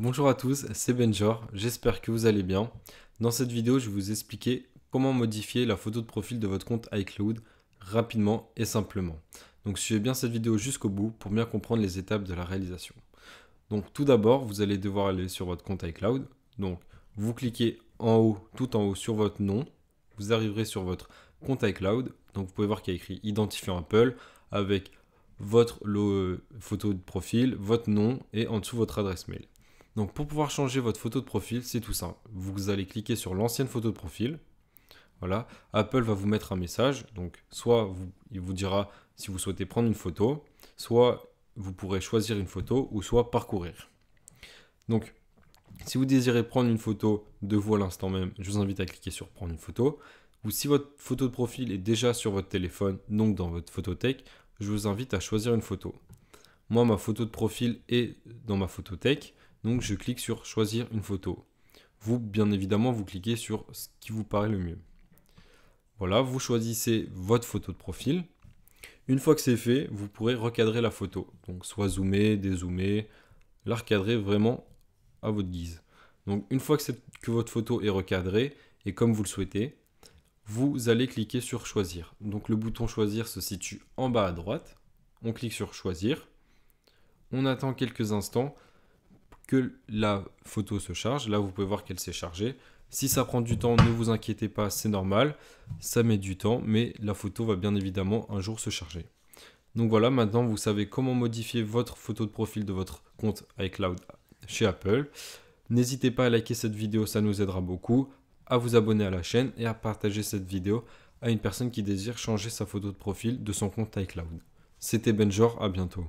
Bonjour à tous, c'est Benjor, j'espère que vous allez bien. Dans cette vidéo, je vais vous expliquer comment modifier la photo de profil de votre compte iCloud rapidement et simplement. Donc suivez bien cette vidéo jusqu'au bout pour bien comprendre les étapes de la réalisation. Donc tout d'abord, vous allez devoir aller sur votre compte iCloud. Donc vous cliquez en haut, tout en haut sur votre nom. Vous arriverez sur votre compte iCloud. Donc vous pouvez voir qu'il y a écrit identifiant Apple avec votre photo de profil, votre nom et en dessous votre adresse mail. Donc pour pouvoir changer votre photo de profil, c'est tout simple. Vous allez cliquer sur l'ancienne photo de profil. Voilà, Apple va vous mettre un message. Donc soit il vous dira si vous souhaitez prendre une photo, soit vous pourrez choisir une photo ou soit parcourir. Donc si vous désirez prendre une photo de vous à l'instant même, je vous invite à cliquer sur prendre une photo. Ou si votre photo de profil est déjà sur votre téléphone, donc dans votre photothèque, je vous invite à choisir une photo. Moi, ma photo de profil est dans ma photothèque. Donc je clique sur choisir une photo. Vous, bien évidemment, vous cliquez sur ce qui vous paraît le mieux. Voilà, vous choisissez votre photo de profil. Une fois que c'est fait, vous pourrez recadrer la photo. Donc soit zoomer, dézoomer, la recadrer vraiment à votre guise. Donc une fois que, votre photo est recadrée, et comme vous le souhaitez, vous allez cliquer sur choisir. Donc le bouton choisir se situe en bas à droite. On clique sur choisir. On attend quelques instants que la photo se charge. Là, vous pouvez voir qu'elle s'est chargée. Si ça prend du temps, ne vous inquiétez pas, c'est normal. Ça met du temps, mais la photo va bien évidemment un jour se charger. Donc voilà, maintenant vous savez comment modifier votre photo de profil de votre compte iCloud chez Apple. N'hésitez pas à liker cette vidéo, ça nous aidera beaucoup, à vous abonner à la chaîne et à partager cette vidéo à une personne qui désire changer sa photo de profil de son compte iCloud. C'était Benjor, à bientôt.